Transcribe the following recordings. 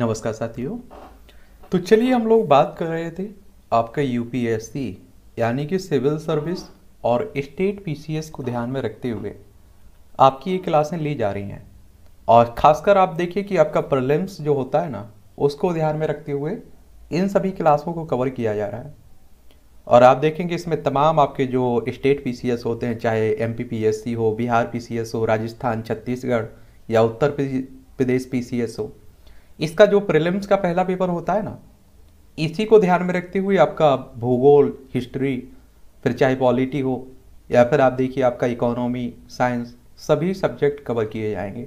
नमस्कार साथियों तो चलिए हम लोग बात कर रहे थे आपका यूपीएससी यानी कि सिविल सर्विस और स्टेट पीसीएस को ध्यान में रखते हुए आपकी ये क्लासें ली जा रही हैं और ख़ासकर आप देखिए कि आपका प्रलिम्स जो होता है ना उसको ध्यान में रखते हुए इन सभी क्लासों को कवर किया जा रहा है और आप देखेंगे इसमें तमाम आपके जो स्टेट पी होते हैं चाहे एम हो बिहार पी हो राजस्थान छत्तीसगढ़ या उत्तर प्रदेश एस हो इसका जो प्रिलिम्स का पहला पेपर होता है ना इसी को ध्यान में रखते हुए आपका भूगोल हिस्ट्री फिर चाहे पॉलिटी हो या फिर आप देखिए आपका इकोनॉमी साइंस सभी सब्जेक्ट कवर किए जाएंगे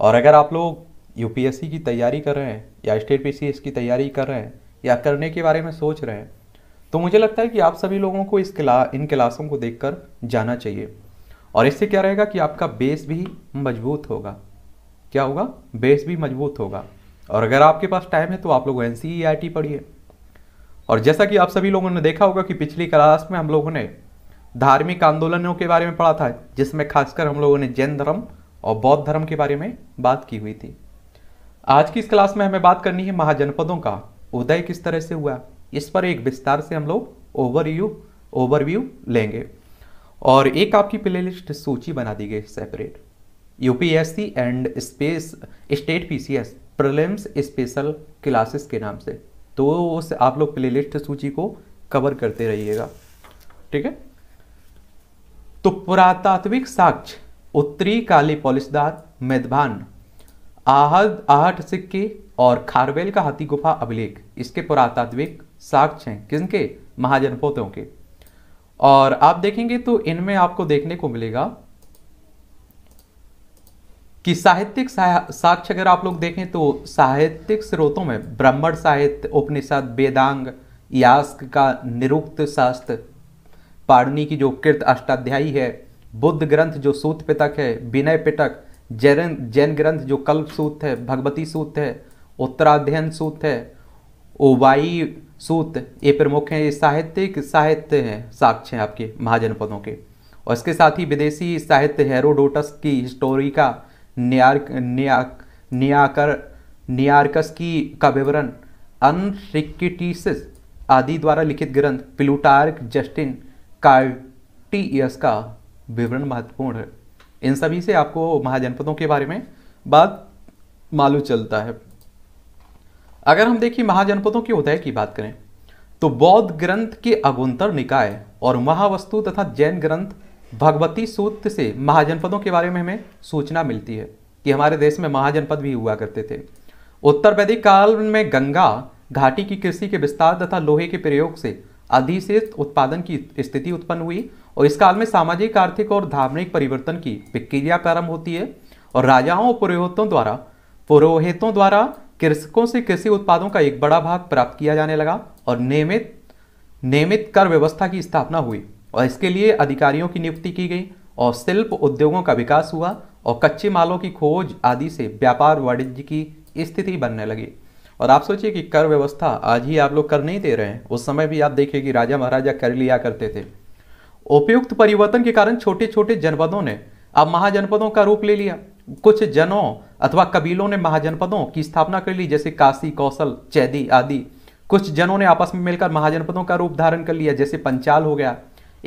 और अगर आप लोग यूपीएससी की तैयारी कर रहे हैं या स्टेट पीसीएस की तैयारी कर रहे हैं या करने के बारे में सोच रहे हैं तो मुझे लगता है कि आप सभी लोगों को इस क्ला इन क्लासों को देख जाना चाहिए और इससे क्या रहेगा कि आपका बेस भी मजबूत होगा क्या होगा बेस भी मजबूत होगा और अगर आपके पास टाइम है तो आप लोग एन सी e पढ़िए और जैसा कि आप सभी लोगों ने देखा होगा कि पिछली क्लास में हम लोगों ने धार्मिक आंदोलनों के बारे में पढ़ा था जिसमें खासकर हम लोगों ने जैन धर्म और बौद्ध धर्म के बारे में बात की हुई थी आज की इस क्लास में हमें बात करनी है महाजनपदों का उदय किस तरह से हुआ इस पर एक विस्तार से हम लोग ओवरव्यू ओवरव्यू लेंगे और एक आपकी प्ले सूची बना दी गई separate UPSC and space state PCS prelims special classes के नाम से तो उस आप लोग प्लेलिस्ट सूची को कवर करते रहिएगा ठीक है तो पुरातात्विक साक्ष्य उत्तरी काली पॉलिसदार मेदभान आहद आहट सिक्के और खारवेल का हाथी गुफा अभिलेख इसके पुरातात्विक साक्ष्य हैं किसके महाजनपोतों के और आप देखेंगे तो इनमें आपको देखने को मिलेगा कि साहित्यिक साक्ष्य अगर आप लोग देखें तो साहित्यिक स्रोतों में ब्राह्मण साहित्य उपनिषद वेदांग यास्क का निरुक्त शास्त्र पाड़नी की जो कृत अष्टाध्यायी है बुद्ध ग्रंथ जो सूत पिटक है विनय पिटक जैन जैन ग्रंथ जो कल्प सूत है भगवती सूत है उत्तराध्ययन सूत है ओवाई सूत ये प्रमुख हैं ये साहित्यिक साहित्य हैं साक्ष्य हैं आपके महाजनपदों के और इसके साथ ही विदेशी साहित्य हेरोडोटस की हिस्टोरिका न्यार्क न्याक न्याकर नियार्कस की का विवरण अनरिक्टिस आदि द्वारा लिखित ग्रंथ प्लूटार्क जस्टिन कार्टियस का विवरण महत्वपूर्ण है इन सभी से आपको महाजनपदों के बारे में बात मालूम चलता है अगर हम देखिए महाजनपदों के उदय की बात करें तो बौद्ध ग्रंथ के अगुंतर निकाय और महावस्तु तथा जैन ग्रंथ भगवती सूत्र से महाजनपदों के बारे में हमें सूचना मिलती है कि हमारे देश में महाजनपद भी हुआ करते थे उत्तर वैदिक काल में गंगा घाटी की कृषि के विस्तार तथा लोहे के प्रयोग से अधिशेष उत्पादन की स्थिति उत्पन्न हुई और इस काल में सामाजिक आर्थिक और धार्मिक परिवर्तन की प्रक्रिया प्रारंभ होती है और राजाओं और पुरोहितों द्वारा पुरोहितों द्वारा कृषकों से कृषि उत्पादों का एक बड़ा भाग प्राप्त किया जाने लगा और नियमित नियमित कर व्यवस्था की स्थापना हुई और इसके लिए अधिकारियों की नियुक्ति की गई और शिल्प उद्योगों का विकास हुआ और कच्चे मालों की खोज आदि से व्यापार वाणिज्य की स्थिति बनने लगी और आप सोचिए कि कर व्यवस्था आज ही आप लोग कर नहीं दे रहे हैं उस समय भी आप देखिए कि राजा महाराजा कर लिया करते थे उपयुक्त परिवर्तन के कारण छोटे छोटे जनपदों ने अब महाजनपदों का रूप ले लिया कुछ जनों अथवा कबीलों ने महाजनपदों की स्थापना कर ली जैसे काशी कौशल चैदी आदि कुछ जनों ने आपस में मिलकर महाजनपदों का रूप धारण कर लिया जैसे पंचाल हो गया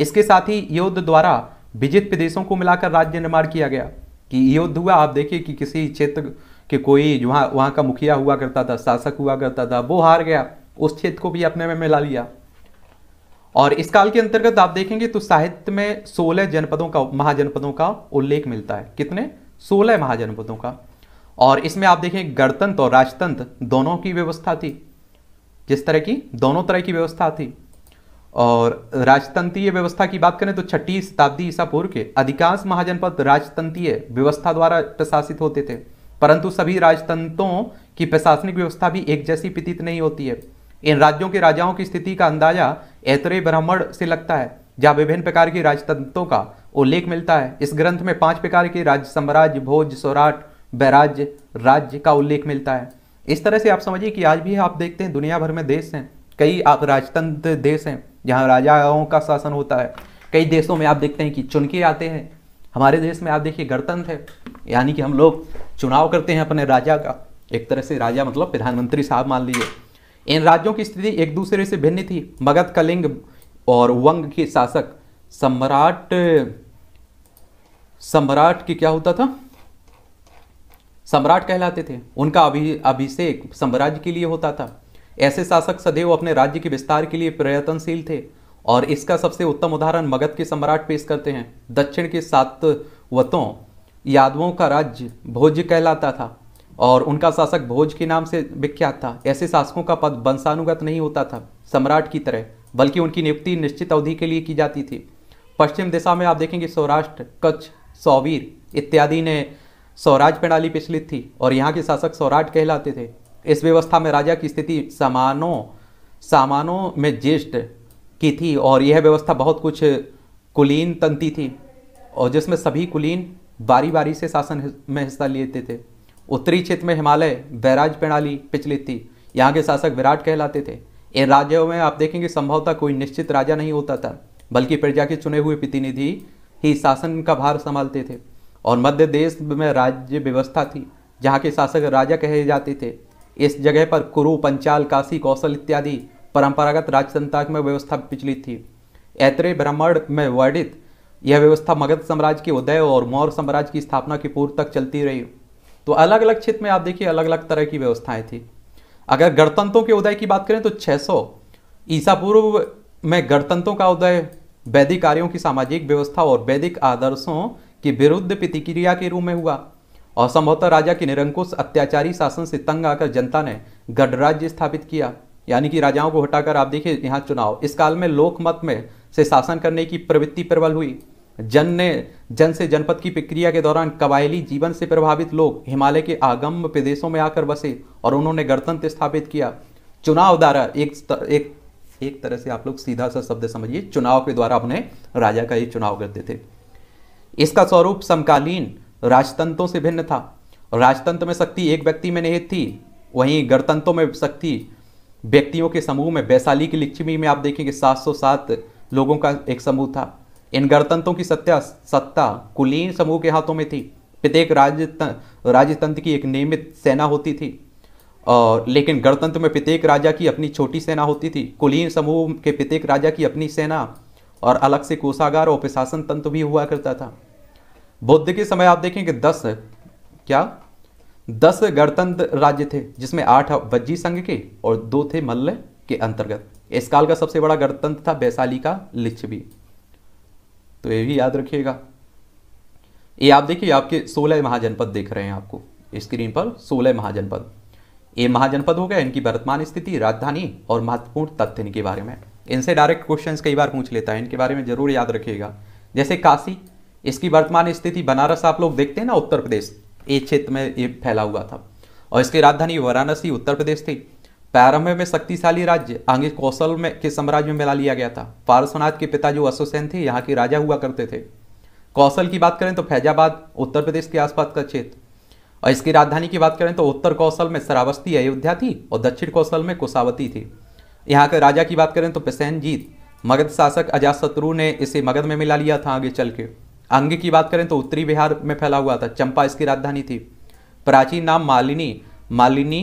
इसके साथ ही युद्ध द्वारा विजित प्रदेशों को मिलाकर राज्य निर्माण किया गया कि युद्ध हुआ आप देखिए कि किसी क्षेत्र के कोई वहाँ वहाँ का मुखिया हुआ करता था शासक हुआ करता था वो हार गया उस क्षेत्र को भी अपने में मिला लिया और इस काल के अंतर्गत आप देखेंगे तो साहित्य में 16 जनपदों का महाजनपदों का उल्लेख मिलता है कितने 16 महाजनपदों का और इसमें आप देखें गणतंत्र और राजतंत्र दोनों की व्यवस्था थी जिस तरह की दोनों तरह की व्यवस्था थी और राजतंत्रीय व्यवस्था की बात करें तो छठी शताब्दी ईसा पूर्व के अधिकांश महाजनपद राजतंत्रीय व्यवस्था द्वारा प्रशासित होते थे परंतु सभी राजतंत्रों की प्रशासनिक व्यवस्था भी एक जैसी प्रतीत नहीं होती है इन राज्यों के राजाओं की स्थिति का अंदाजा ऐतरे ब्राह्मण से लगता है जहाँ विभिन्न प्रकार के राजतंत्रों का उल्लेख मिलता है इस ग्रंथ में पांच प्रकार के राज्य साम्राज्य भोज सौराट बैराज्य राज्य का उल्लेख मिलता है इस तरह से आप समझिए कि आज भी आप देखते हैं दुनिया भर में देश हैं कई आप राजतंत्र देश हैं जहाँ राजाओं का शासन होता है कई देशों में आप देखते हैं कि चुनके आते हैं हमारे देश में आप देखिए गणतंत्र है यानी कि हम लोग चुनाव करते हैं अपने राजा का एक तरह से राजा मतलब प्रधानमंत्री साहब मान लीजिए इन राज्यों की स्थिति एक दूसरे से भिन्न थी मगध कलिंग और वंग के शासक सम्राट सम्राट की क्या होता था सम्राट कहलाते थे उनका अभि अभिषेक साम्राज्य के लिए होता था ऐसे शासक सदैव अपने राज्य के विस्तार के लिए प्रयत्नशील थे और इसका सबसे उत्तम उदाहरण मगध के सम्राट पेश करते हैं दक्षिण के सातवतों यादवों का राज्य भोज कहलाता था और उनका शासक भोज के नाम से विख्यात था ऐसे शासकों का पद वंशानुगत नहीं होता था सम्राट की तरह बल्कि उनकी नियुक्ति निश्चित अवधि के लिए की जाती थी पश्चिम दिशा में आप देखेंगे सौराष्ट्र कच्छ सौवीर इत्यादि ने स्वराज प्रणाली प्रचलित थी और यहाँ के शासक सौराट कहलाते थे इस व्यवस्था में राजा की स्थिति सामानों सामानों में ज्येष्ठ की थी और यह व्यवस्था बहुत कुछ कुलीन तंती थी और जिसमें सभी कुलीन बारी बारी से शासन में हिस्सा लेते थे उत्तरी क्षेत्र में हिमालय बैराज प्रणाली प्रचलित थी यहाँ के शासक विराट कहलाते थे इन राज्यों में आप देखेंगे संभवतः कोई निश्चित राजा नहीं होता था बल्कि प्रजा के चुने हुए प्रतिनिधि ही शासन का भार संभालते थे और मध्य देश में राज्य व्यवस्था थी जहाँ के शासक राजा कहे जाते थे इस जगह पर कुरु पंचाल काशी कौशल इत्यादि परंपरागत राजतंत्र में व्यवस्था विचलित थी ऐतरे ब्राह्मण में वर्णित यह व्यवस्था मगध साम्राज्य के उदय और मौर्य साम्राज्य की स्थापना के पूर्व तक चलती रही तो अलग अलग क्षेत्र में आप देखिए अलग अलग तरह की व्यवस्थाएं थी अगर गणतंत्रों के उदय की बात करें तो 600 ईसा पूर्व में गणतंत्रों का उदय वैदिक कार्यों की सामाजिक व्यवस्था और वैदिक आदर्शों के विरुद्ध प्रतिक्रिया के रूप में हुआ और संभवतः राजा के निरंकुश अत्याचारी शासन से तंग आकर जनता ने गणराज्य स्थापित किया यानी कि राजाओं को हटाकर आप देखिए यहाँ चुनाव इस काल में लोकमत में से शासन करने की प्रवृत्ति प्रबल हुई जन ने जन से जनपद की प्रक्रिया के दौरान कबायली जीवन से प्रभावित लोग हिमालय के आगम प्रदेशों में आकर बसे और उन्होंने गणतंत्र स्थापित किया चुनाव द्वारा एक एक एक तरह से आप लोग सीधा सा शब्द समझिए चुनाव के द्वारा अपने राजा का ही चुनाव करते थे इसका स्वरूप समकालीन राजतंत्रों से भिन्न था राजतंत्र में शक्ति एक व्यक्ति में निहित थी वहीं गणतंत्रों में शक्ति व्यक्तियों के समूह में वैशाली की लिच्छमी में आप देखेंगे सात सौ सात लोगों का एक समूह था इन गणतंत्रों की सत्या सत्ता कुलीन समूह के हाथों में थी प्रत्येक राज्य राजतंत्र की एक नियमित सेना होती थी और लेकिन गणतंत्र में प्रत्येक राजा की अपनी छोटी सेना होती थी कुलीन समूह के प्रत्येक राजा की अपनी सेना और अलग से कोषागार और प्रशासन तंत्र भी हुआ करता था के समय आप देखेंगे दस क्या दस गणतंत्र राज्य थे जिसमें आठ वज्जी संघ के और दो थे मल्ल के अंतर्गत इस काल का सबसे बड़ा गणतंत्र था वैशाली का लिच्छ भी तो ये भी याद रखिएगा ये आप देखिए आपके सोलह महाजनपद देख रहे हैं आपको स्क्रीन पर सोलह महाजनपद ये महाजनपद हो गया इनकी वर्तमान स्थिति राजधानी और महत्वपूर्ण तथ्य इनके बारे में इनसे डायरेक्ट क्वेश्चन कई बार पूछ लेता है इनके बारे में जरूर याद रखिएगा जैसे काशी इसकी वर्तमान स्थिति बनारस आप लोग देखते हैं ना उत्तर प्रदेश ये क्षेत्र में ये फैला हुआ था और इसकी राजधानी वाराणसी उत्तर प्रदेश थी प्रारंभ में शक्तिशाली राज्य आगे कौशल में के साम्राज्य में मिला लिया गया था पार्श्वनाथ के पिता जो अशोसेन थे यहाँ के राजा हुआ करते थे कौशल की बात करें तो फैजाबाद उत्तर प्रदेश के आसपास का क्षेत्र और इसकी राजधानी की बात करें तो उत्तर कौशल में शरावस्ती अयोध्या थी और दक्षिण कौशल में कुशावती थी यहाँ के राजा की बात करें तो पसैन मगध शासक अजात शत्रु ने इसे मगध में मिला लिया था आगे चल के अंग की बात करें तो उत्तरी बिहार में फैला हुआ था चंपा इसकी राजधानी थी प्राचीन नाम मालिनी मालिनी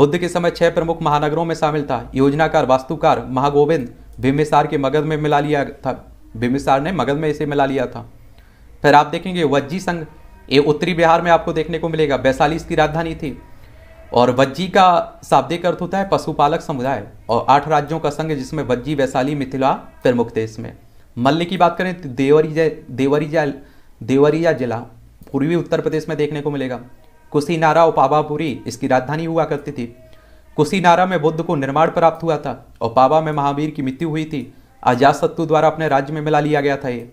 बुद्ध के समय छह प्रमुख महानगरों में शामिल था योजनाकार वास्तुकार महागोविंद भीमिसार के मगध में मिला लिया था भीमिसार ने मगध में इसे मिला लिया था फिर आप देखेंगे वज्जी संघ ये उत्तरी बिहार में आपको देखने को मिलेगा वैशाली इसकी राजधानी थी और वज्जी का शाब्दिक अर्थ होता है पशुपालक समुदाय और आठ राज्यों का संघ जिसमें वज्जी वैशाली मिथिला प्रमुख थे इसमें मल्ल की बात करें देवरिया देवरिया देवरिया जिला पूर्वी उत्तर प्रदेश में देखने को मिलेगा कुशीनारा और पाबापुरी इसकी राजधानी हुआ करती थी कुशीनारा में बुद्ध को निर्माण प्राप्त हुआ था और पावा में महावीर की मृत्यु हुई थी आजाद द्वारा अपने राज्य में मिला लिया गया था ये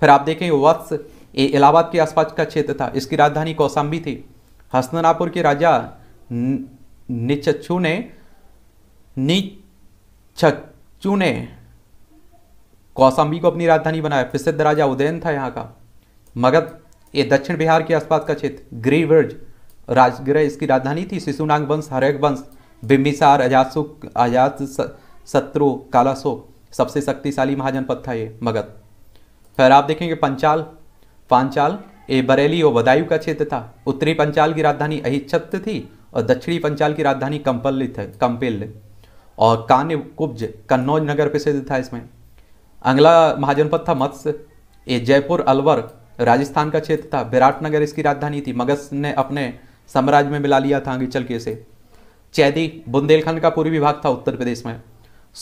फिर आप देखें वत्स ये इलाहाबाद के आसपास का क्षेत्र था इसकी राजधानी कौसम्बी थी हसननापुर के राजा निचच्छू ने निचच्छू ने कौसाम्बी को अपनी राजधानी बनाया प्रसिद्ध राजा उदयन था यहाँ का मगध ये दक्षिण बिहार के आसपास का क्षेत्र ग्रीवर्ज राजगृह इसकी राजधानी थी शिशुनाग वंश हरेक वंश बिम्बिसार अजासु अजात शत्रु कालासो सबसे शक्तिशाली महाजनपद था ये मगध फिर आप देखेंगे पंचाल पांचाल ये बरेली और बदायू का क्षेत्र था उत्तरी पंचाल की राजधानी अहिच्छत थी और दक्षिणी पंचाल की राजधानी कंपल्ल थे कंपिल्ल और कान्य कुब्ज कन्नौज नगर प्रसिद्ध था इसमें अगला महाजनपद था मत्स्य ये जयपुर अलवर राजस्थान का क्षेत्र था विराटनगर इसकी राजधानी थी मगध ने अपने साम्राज्य में मिला लिया था आगे चल के इसे चैदी बुंदेलखंड का पूर्वी विभाग था उत्तर प्रदेश में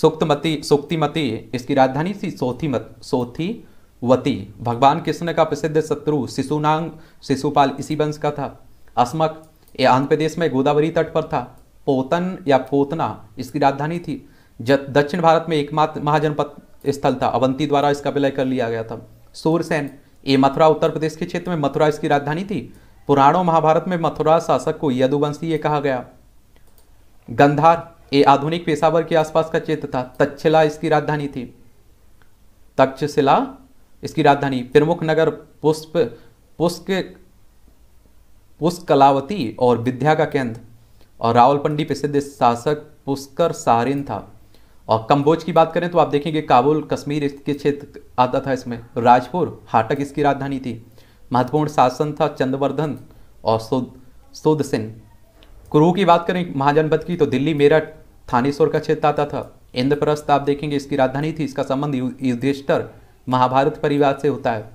सुक्तमती सुक्तिमती इसकी राजधानी थी सोथी सोथीवती भगवान कृष्ण का प्रसिद्ध शत्रु शिशुनांग शिशुपाल इसी वंश का था अस्मक ये आंध्र प्रदेश में गोदावरी तट पर था पोतन या पोतना इसकी राजधानी थी दक्षिण भारत में एकमात्र महाजनपद स्थल था अवंती द्वारा इसका विलय कर लिया गया था सूरसेन ये मथुरा उत्तर प्रदेश के क्षेत्र में मथुरा इसकी राजधानी थी पुराणों महाभारत में मथुरा शासक को यदुवंशी ये कहा गया गंधार ये आधुनिक पेशावर के आसपास का क्षेत्र था तक्षशिला इसकी राजधानी थी तक्षशिला इसकी राजधानी प्रमुख नगर पुष्प पुष्क पुष्कलावती और विद्या का केंद्र और रावलपंडी प्रसिद्ध शासक पुष्कर सारिन था और कम्बोज की बात करें तो आप देखेंगे काबुल कश्मीर के क्षेत्र आता था इसमें राजपुर हाटक इसकी राजधानी थी महत्वपूर्ण शासन था चंद्रवर्धन और सुद सोदसेन कुरु की बात करें महाजनपद की तो दिल्ली मेरठ थानेश्वर का क्षेत्र आता था इंद्रप्रस्थ आप देखेंगे इसकी राजधानी थी इसका संबंध युद्धेश्वर महाभारत परिवार से होता है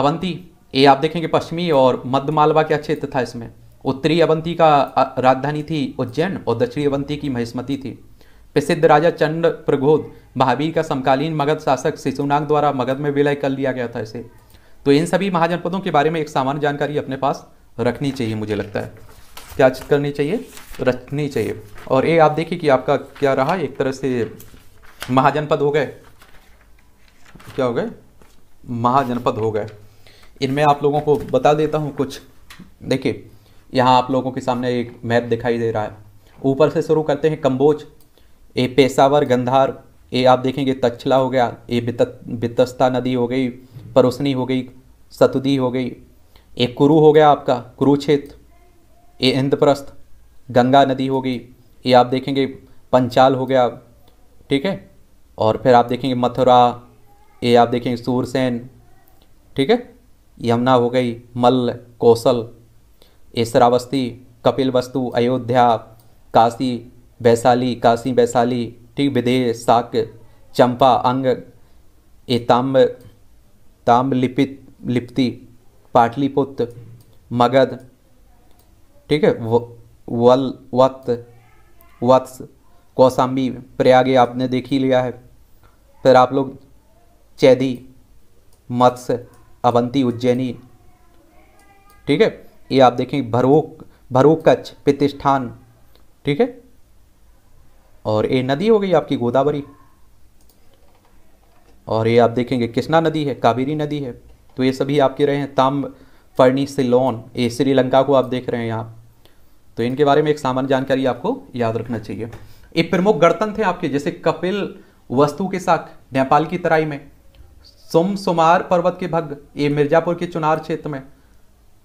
अवंती ये आप देखेंगे पश्चिमी और मध्य मालवा का क्षेत्र था इसमें उत्तरी अवंती का राजधानी थी उज्जैन और दक्षिणी अवंती की महिस्मती थी प्रसिद्ध राजा चंड प्रगोध महावीर का समकालीन मगध शासक शिशुनाग द्वारा मगध में विलय कर लिया गया था इसे तो इन सभी महाजनपदों के बारे में एक सामान्य जानकारी अपने पास रखनी चाहिए मुझे लगता है क्या करनी चाहिए रखनी चाहिए और ये आप देखिए कि आपका क्या रहा एक तरह से महाजनपद हो गए क्या हो गए महाजनपद हो गए इनमें आप लोगों को बता देता हूँ कुछ देखिए यहाँ आप लोगों के सामने एक मैप दिखाई दे रहा है ऊपर से शुरू करते हैं कम्बोज ए पेशावर गंधार ए आप देखेंगे तक्षला हो गया ए बितस्ता नदी हो गई परोसनी हो गई सतुदी हो गई ए कुरु हो गया आपका कुरुक्षेत्र ए इंद्रप्रस्थ गंगा नदी हो गई ये आप देखेंगे पंचाल हो गया ठीक है और फिर आप देखेंगे मथुरा ये आप देखेंगे सूरसेन ठीक है यमुना हो गई मल्ल कौशल ये श्रावस्ती कपिल वस्तु अयोध्या काशी वैशाली काशी वैशाली ठीक विदेह साक चंपा अंग ए ताम्ब लिपित लिप्ति पाटलिपुत मगध ठीक है वल वत् वत्स कौसाम्बी प्रयाग आपने देख ही लिया है फिर आप लोग चैदी मत्स्य अवंती उज्जैनी ठीक है ये आप देखें भरोक कच्छ प्रतिष्ठान ठीक है और ये नदी हो गई आपकी गोदावरी और ये आप देखेंगे कृष्णा नदी है कावेरी नदी है तो ये सभी आपके रहे हैं ताम फर्नी सिलोन ये श्रीलंका को आप देख रहे हैं यहाँ तो इनके बारे में एक सामान्य जानकारी आपको याद रखना चाहिए ये प्रमुख गणतंत्र थे आपके जैसे कपिल वस्तु के साथ नेपाल की तराई में सुम सुमार पर्वत के भग ये मिर्जापुर के चुनार क्षेत्र में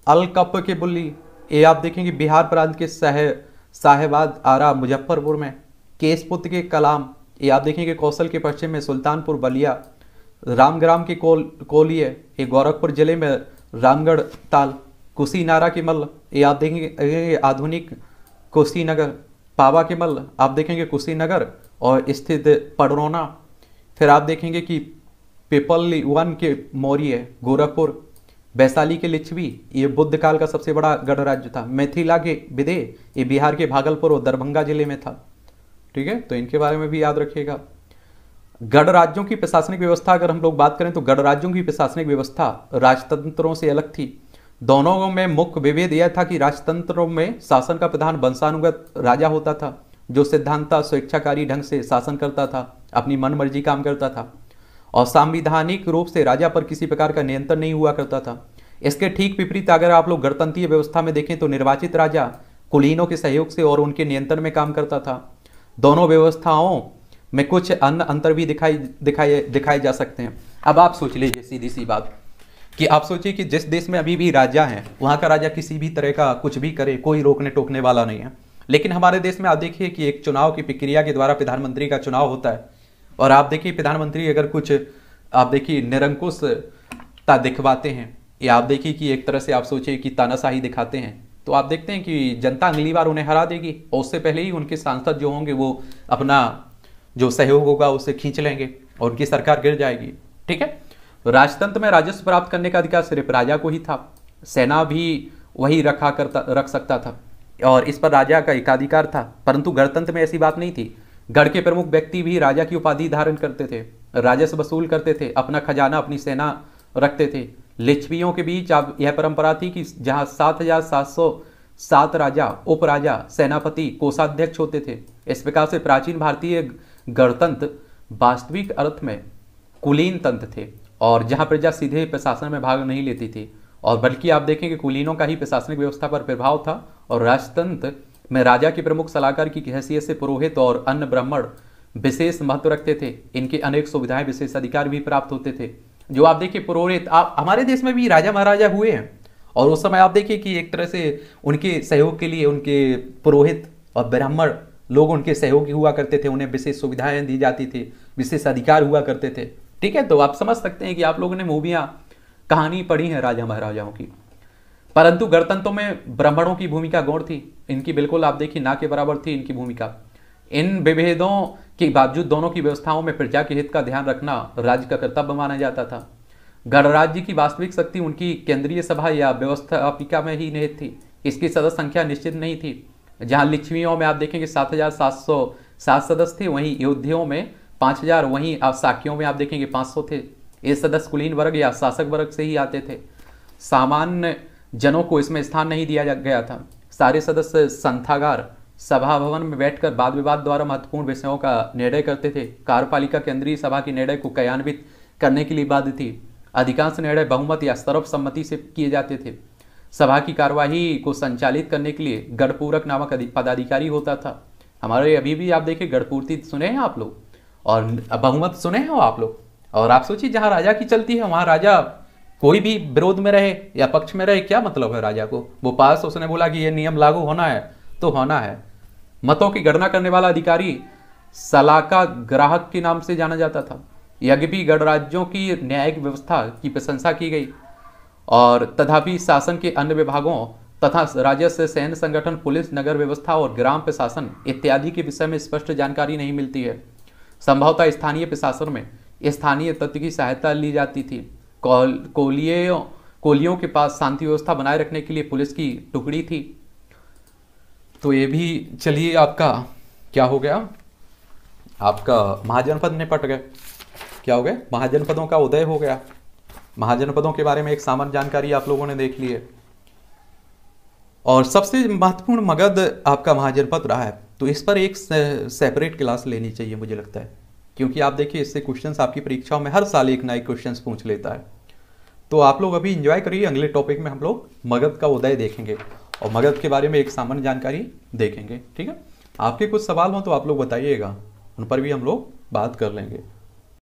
अलकप के बुल्ली ये आप देखेंगे बिहार प्रांत के सह साहेबाद आरा मुजफ्फरपुर में केसपुत्र के कलाम ये आप देखेंगे कौशल के पश्चिम में सुल्तानपुर बलिया रामग्राम के कोल है ये गोरखपुर जिले में रामगढ़ ताल कुशीनारा के मल ये आप देखेंगे आधुनिक कुशीनगर पावा के मल आप देखेंगे कुशीनगर और स्थित पडरोना फिर आप देखेंगे कि पिपल्ली वन के मौर्य गोरखपुर वैशाली के लिच्छवी ये बुद्ध काल का सबसे बड़ा गणराज्य था मैथिला के विदे ये बिहार के भागलपुर और दरभंगा जिले में था ठीक है तो इनके बारे में भी याद रखिएगा गढ़ राज्यों की प्रशासनिक व्यवस्था अगर हम लोग बात करें तो गढ़ राज्यों की प्रशासनिक व्यवस्था राजतंत्रों से अलग थी दोनों में मुख्य विभेद यह था कि राजतंत्रों में शासन का प्रधान वंशानुगत राजा होता था जो सिद्धांत स्वेच्छाकारी ढंग से शासन करता था अपनी मन मर्जी काम करता था और संविधानिक रूप से राजा पर किसी प्रकार का नियंत्रण नहीं हुआ करता था इसके ठीक विपरीत अगर आप लोग गणतंत्रीय व्यवस्था में देखें तो निर्वाचित राजा कुलीनों के सहयोग से और उनके नियंत्रण में काम करता था दोनों व्यवस्थाओं में कुछ अन्य अंतर भी दिखाई दिखाई दिखाए जा सकते हैं अब आप सोच लीजिए सीधी सी बात कि आप सोचिए कि जिस देश में अभी भी राजा हैं वहाँ का राजा किसी भी तरह का कुछ भी करे कोई रोकने टोकने वाला नहीं है लेकिन हमारे देश में आप देखिए कि एक चुनाव की प्रक्रिया के द्वारा प्रधानमंत्री का चुनाव होता है और आप देखिए प्रधानमंत्री अगर कुछ आप देखिए निरंकुशता दिखवाते हैं या आप देखिए कि एक तरह से आप सोचिए कि तानाशाही दिखाते हैं तो आप देखते हैं कि जनता अगली बार उन्हें हरा देगी और उससे पहले ही उनके सांसद जो होंगे वो अपना जो सहयोग होगा उसे खींच लेंगे और उनकी सरकार गिर जाएगी ठीक है तो राजतंत्र में राजस्व प्राप्त करने का अधिकार सिर्फ राजा को ही था सेना भी वही रखा करता रख सकता था और इस पर राजा का एकाधिकार था परंतु गणतंत्र में ऐसी बात नहीं थी गढ़ के प्रमुख व्यक्ति भी राजा की उपाधि धारण करते थे राजस्व वसूल करते थे अपना खजाना अपनी सेना रखते थे लिच्छवियों के बीच अब यह परंपरा थी कि जहां सात हजार सात सौ सात राजा उपराजा सेनापति कोषाध्यक्ष होते थे इस प्रकार से प्राचीन भारतीय गणतंत्र वास्तविक अर्थ में कुलीन तंत्र थे और जहां प्रजा सीधे प्रशासन में भाग नहीं लेती थी और बल्कि आप देखें कि कुलीनों का ही प्रशासनिक व्यवस्था पर प्रभाव था और राजतंत्र में राजा के प्रमुख सलाहकार की हैसियत से पुरोहित और अन्य ब्राह्मण विशेष महत्व रखते थे इनके अनेक सुविधाएं विशेष अधिकार भी प्राप्त होते थे जो आप देखिए पुरोहित आप हमारे देश में भी राजा महाराजा हुए हैं और उस समय आप देखिए कि एक तरह से उनके सहयोग के लिए उनके पुरोहित और ब्राह्मण लोग उनके सहयोगी हुआ करते थे उन्हें विशेष सुविधाएं दी जाती थी विशेष अधिकार हुआ करते थे ठीक है तो आप समझ सकते हैं कि आप लोगों ने मूवियाँ कहानी पढ़ी हैं राजा महाराजाओं की परंतु गणतंत्रों में ब्राह्मणों की भूमिका गौण थी इनकी बिल्कुल आप देखिए ना के बराबर थी इनकी भूमिका इन विभेदों के बावजूद दोनों की व्यवस्थाओं में प्रजा के हित का ध्यान रखना राज्य का कर्तव्य माना जाता था गणराज्य की वास्तविक शक्ति उनकी केंद्रीय सभा या व्यवस्थापिका में ही निहित थी इसकी सदस्य संख्या निश्चित नहीं थी जहां लिच्छवियों में आप देखेंगे सात हजार सात सौ सात सदस्य थे वहीं योद्धियों में पाँच हजार वहीं आप साकियों में आप देखेंगे पाँच सौ थे ये सदस्य कुलीन वर्ग या शासक वर्ग से ही आते थे सामान्य जनों को इसमें स्थान नहीं दिया गया था सारे सदस्य संथागार सभा भवन में बैठकर वाद विवाद द्वारा महत्वपूर्ण विषयों का निर्णय करते थे कार्यपालिका केंद्रीय सभा के निर्णय को क्रियान्वित करने के लिए बाध्य थी अधिकांश निर्णय बहुमत या सर्वसम्मति से किए जाते थे सभा की कार्यवाही को संचालित करने के लिए गढ़पूरक नामक पदाधिकारी होता था हमारे अभी भी आप देखिए गढ़पूर्ति सुने हैं आप लोग और बहुमत सुने हैं आप लोग और आप सोचिए जहाँ राजा की चलती है वहाँ राजा कोई भी विरोध में रहे या पक्ष में रहे क्या मतलब है राजा को वो पास उसने बोला कि ये नियम लागू होना है तो होना है मतों की गणना करने वाला अधिकारी सलाका ग्राहक के नाम से जाना जाता था यद्यपि गणराज्यों की न्यायिक व्यवस्था की प्रशंसा की गई और तथापि शासन के अन्य विभागों तथा राजस्व सैन्य संगठन पुलिस नगर व्यवस्था और ग्राम प्रशासन इत्यादि के विषय में स्पष्ट जानकारी नहीं मिलती है संभवतः स्थानीय प्रशासन में स्थानीय तत्व की सहायता ली जाती थी कोलियों कोलियों के पास शांति व्यवस्था बनाए रखने के लिए पुलिस की टुकड़ी थी तो ये भी चलिए आपका क्या हो गया आपका महाजनपद निपट गए क्या हो गया महाजनपदों का उदय हो गया महाजनपदों के बारे में एक सामान्य जानकारी आप लोगों ने देख ली है और सबसे महत्वपूर्ण मगध आपका महाजनपद रहा है तो इस पर एक सेपरेट क्लास लेनी चाहिए मुझे लगता है क्योंकि आप देखिए इससे क्वेश्चन आपकी परीक्षाओं में हर साल एक ना एक क्वेश्चन पूछ लेता है तो आप लोग अभी इंजॉय करिए अगले टॉपिक में हम लोग मगध का उदय देखेंगे और मगध के बारे में एक सामान्य जानकारी देखेंगे ठीक है आपके कुछ सवाल हों तो आप लोग बताइएगा उन पर भी हम लोग बात कर लेंगे